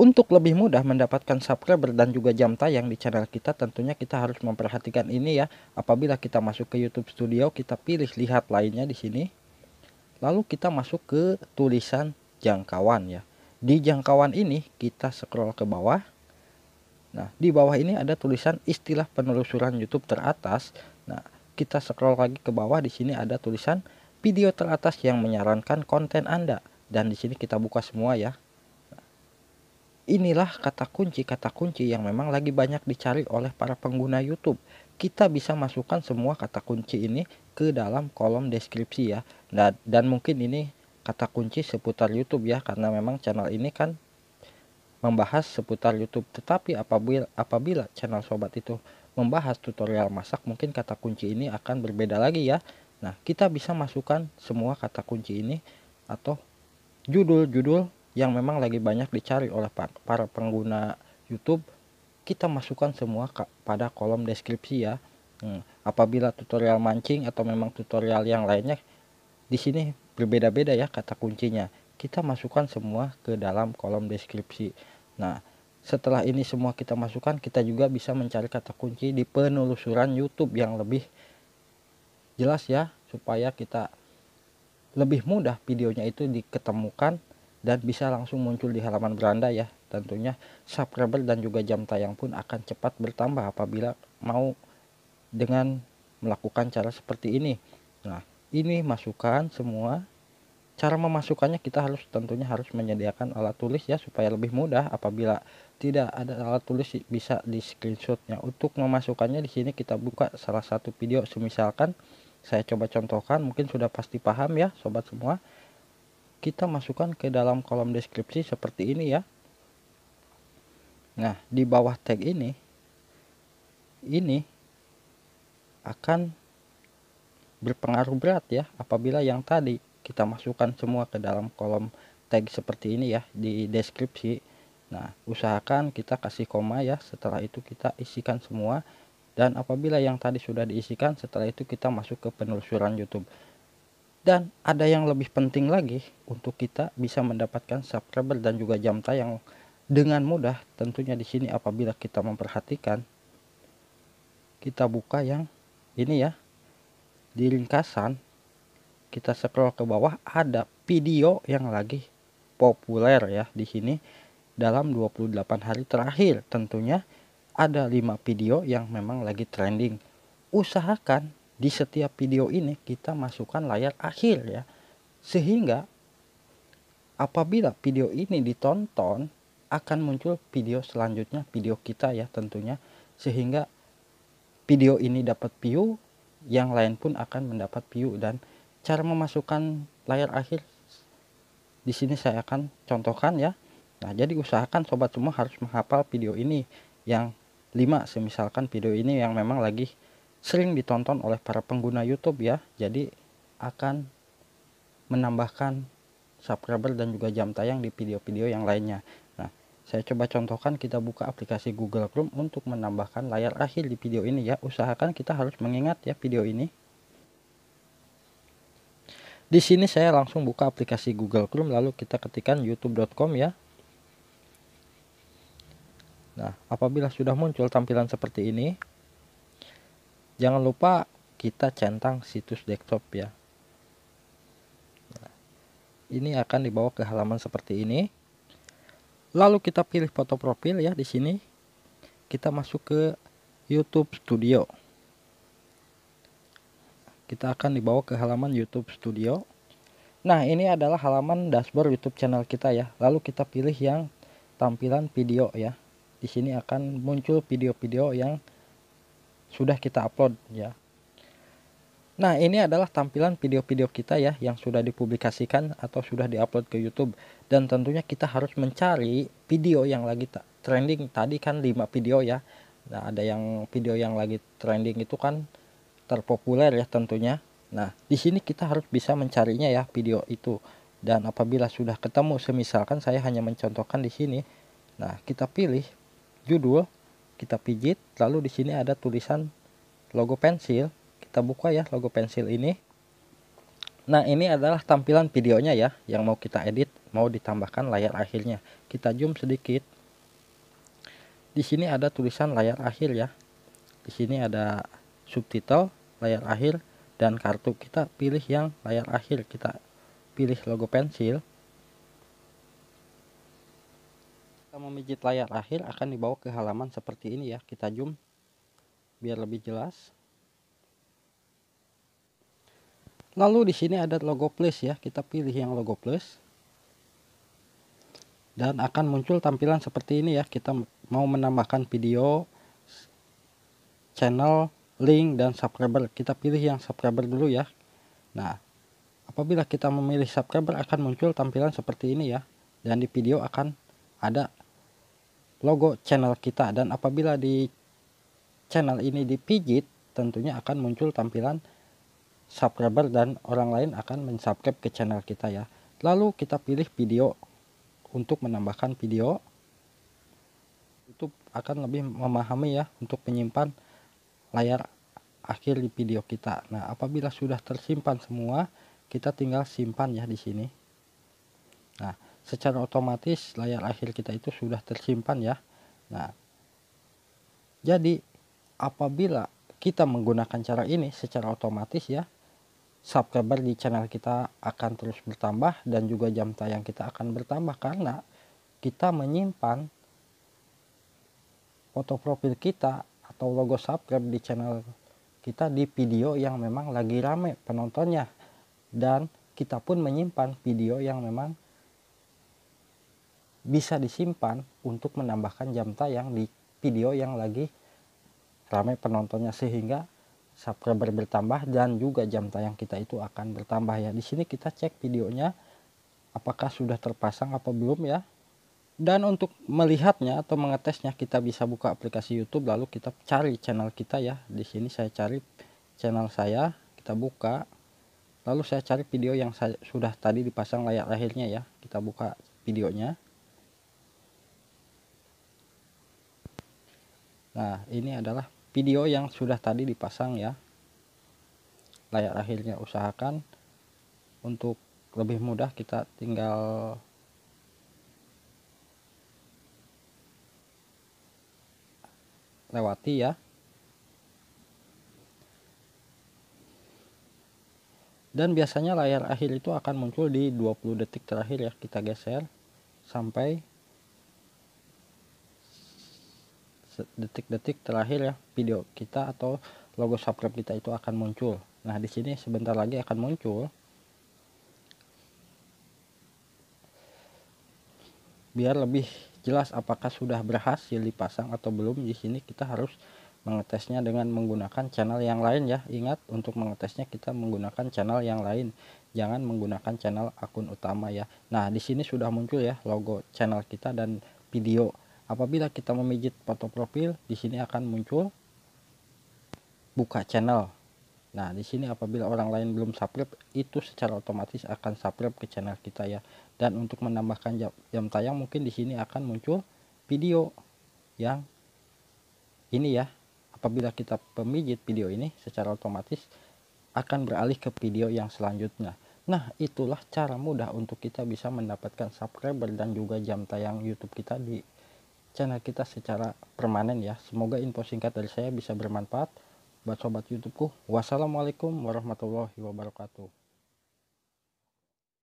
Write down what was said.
Untuk lebih mudah mendapatkan subscriber dan juga jam tayang di channel kita tentunya kita harus memperhatikan ini ya. Apabila kita masuk ke YouTube Studio, kita pilih lihat lainnya di sini. Lalu kita masuk ke tulisan jangkauan ya. Di jangkauan ini kita scroll ke bawah. Nah, di bawah ini ada tulisan istilah penelusuran YouTube teratas. Nah, kita scroll lagi ke bawah di sini ada tulisan video teratas yang menyarankan konten Anda dan di sini kita buka semua ya. Inilah kata kunci kata kunci yang memang lagi banyak dicari oleh para pengguna YouTube. Kita bisa masukkan semua kata kunci ini ke dalam kolom deskripsi ya. Dan, dan mungkin ini kata kunci seputar YouTube ya karena memang channel ini kan membahas seputar YouTube. Tetapi apabila apabila channel sobat itu membahas tutorial masak, mungkin kata kunci ini akan berbeda lagi ya. Nah, kita bisa masukkan semua kata kunci ini atau judul-judul yang memang lagi banyak dicari oleh para pengguna YouTube, kita masukkan semua pada kolom deskripsi ya. Hmm, apabila tutorial mancing atau memang tutorial yang lainnya di sini berbeda-beda ya kata kuncinya. Kita masukkan semua ke dalam kolom deskripsi. Nah, setelah ini semua kita masukkan, kita juga bisa mencari kata kunci di penelusuran YouTube yang lebih jelas ya supaya kita lebih mudah videonya itu diketemukan dan bisa langsung muncul di halaman beranda ya tentunya subscriber dan juga jam tayang pun akan cepat bertambah apabila mau dengan melakukan cara seperti ini nah ini masukan semua cara memasukkannya kita harus tentunya harus menyediakan alat tulis ya supaya lebih mudah apabila tidak ada alat tulis bisa di screenshotnya untuk memasukkannya di sini kita buka salah satu video semisalkan saya coba contohkan mungkin sudah pasti paham ya sobat semua kita masukkan ke dalam kolom deskripsi seperti ini ya nah di bawah tag ini ini akan berpengaruh berat ya apabila yang tadi kita masukkan semua ke dalam kolom tag seperti ini ya di deskripsi nah usahakan kita kasih koma ya setelah itu kita isikan semua dan apabila yang tadi sudah diisikan setelah itu kita masuk ke penelusuran YouTube dan ada yang lebih penting lagi untuk kita bisa mendapatkan subscriber dan juga jam tayang dengan mudah tentunya di sini apabila kita memperhatikan kita buka yang ini ya di ringkasan kita scroll ke bawah ada video yang lagi populer ya di sini dalam 28 hari terakhir tentunya ada 5 video yang memang lagi trending usahakan di setiap video ini kita masukkan layar akhir ya sehingga apabila video ini ditonton akan muncul video selanjutnya video kita ya tentunya sehingga video ini dapat view yang lain pun akan mendapat view dan cara memasukkan layar akhir di sini saya akan contohkan ya nah jadi usahakan sobat semua harus menghafal video ini yang lima semisalkan video ini yang memang lagi sering ditonton oleh para pengguna YouTube ya. Jadi akan menambahkan subscriber dan juga jam tayang di video-video yang lainnya. Nah, saya coba contohkan kita buka aplikasi Google Chrome untuk menambahkan layar akhir di video ini ya. Usahakan kita harus mengingat ya video ini. Di sini saya langsung buka aplikasi Google Chrome lalu kita ketikkan youtube.com ya. Nah, apabila sudah muncul tampilan seperti ini, jangan lupa kita centang situs desktop ya nah, ini akan dibawa ke halaman seperti ini lalu kita pilih foto profil ya di sini kita masuk ke YouTube Studio kita akan dibawa ke halaman YouTube Studio nah ini adalah halaman dashboard YouTube channel kita ya lalu kita pilih yang tampilan video ya di sini akan muncul video-video yang sudah kita upload ya. Nah, ini adalah tampilan video-video kita ya yang sudah dipublikasikan atau sudah diupload ke YouTube dan tentunya kita harus mencari video yang lagi trending. Tadi kan 5 video ya. Nah, ada yang video yang lagi trending itu kan terpopuler ya tentunya. Nah, di sini kita harus bisa mencarinya ya video itu. Dan apabila sudah ketemu, semisalkan saya hanya mencontohkan di sini. Nah, kita pilih judul kita pijit lalu di sini ada tulisan logo pensil kita buka ya logo pensil ini nah ini adalah tampilan videonya ya yang mau kita edit mau ditambahkan layar akhirnya kita zoom sedikit di sini ada tulisan layar akhir ya di sini ada subtitle layar akhir dan kartu kita pilih yang layar akhir kita pilih logo pensil Kita memijit layar akhir akan dibawa ke halaman seperti ini ya. Kita zoom biar lebih jelas. Lalu di sini ada logo plus ya. Kita pilih yang logo plus. Dan akan muncul tampilan seperti ini ya. Kita mau menambahkan video, channel, link, dan subscriber. Kita pilih yang subscriber dulu ya. Nah, apabila kita memilih subscriber akan muncul tampilan seperti ini ya. Dan di video akan ada logo channel kita dan apabila di channel ini dipijit tentunya akan muncul tampilan subscriber dan orang lain akan mensubscribe ke channel kita ya lalu kita pilih video untuk menambahkan video YouTube akan lebih memahami ya untuk menyimpan layar akhir di video kita nah apabila sudah tersimpan semua kita tinggal simpan ya di sini nah secara otomatis layar akhir kita itu sudah tersimpan ya. Nah, jadi apabila kita menggunakan cara ini secara otomatis ya, subscriber di channel kita akan terus bertambah dan juga jam tayang kita akan bertambah karena kita menyimpan foto profil kita atau logo subscribe di channel kita di video yang memang lagi rame penontonnya dan kita pun menyimpan video yang memang bisa disimpan untuk menambahkan jam tayang di video yang lagi ramai penontonnya sehingga subscriber bertambah dan juga jam tayang kita itu akan bertambah ya. Di sini kita cek videonya apakah sudah terpasang apa belum ya. Dan untuk melihatnya atau mengetesnya kita bisa buka aplikasi YouTube lalu kita cari channel kita ya. Di sini saya cari channel saya, kita buka. Lalu saya cari video yang saya, sudah tadi dipasang layar akhirnya ya. Kita buka videonya. nah ini adalah video yang sudah tadi dipasang ya layar akhirnya usahakan untuk lebih mudah kita tinggal lewati ya dan biasanya layar akhir itu akan muncul di 20 detik terakhir ya kita geser sampai detik-detik terakhir ya video kita atau logo subscribe kita itu akan muncul nah di sini sebentar lagi akan muncul biar lebih jelas apakah sudah berhasil dipasang atau belum di sini kita harus mengetesnya dengan menggunakan channel yang lain ya ingat untuk mengetesnya kita menggunakan channel yang lain jangan menggunakan channel akun utama ya nah di sini sudah muncul ya logo channel kita dan video Apabila kita memijit foto profil, di sini akan muncul buka channel. Nah, di sini apabila orang lain belum subscribe, itu secara otomatis akan subscribe ke channel kita ya. Dan untuk menambahkan jam, jam tayang mungkin di sini akan muncul video yang ini ya. Apabila kita pemijit video ini secara otomatis akan beralih ke video yang selanjutnya. Nah, itulah cara mudah untuk kita bisa mendapatkan subscriber dan juga jam tayang YouTube kita di channel kita secara permanen ya. Semoga info singkat dari saya bisa bermanfaat buat sobat YouTubeku. Wassalamualaikum warahmatullahi wabarakatuh.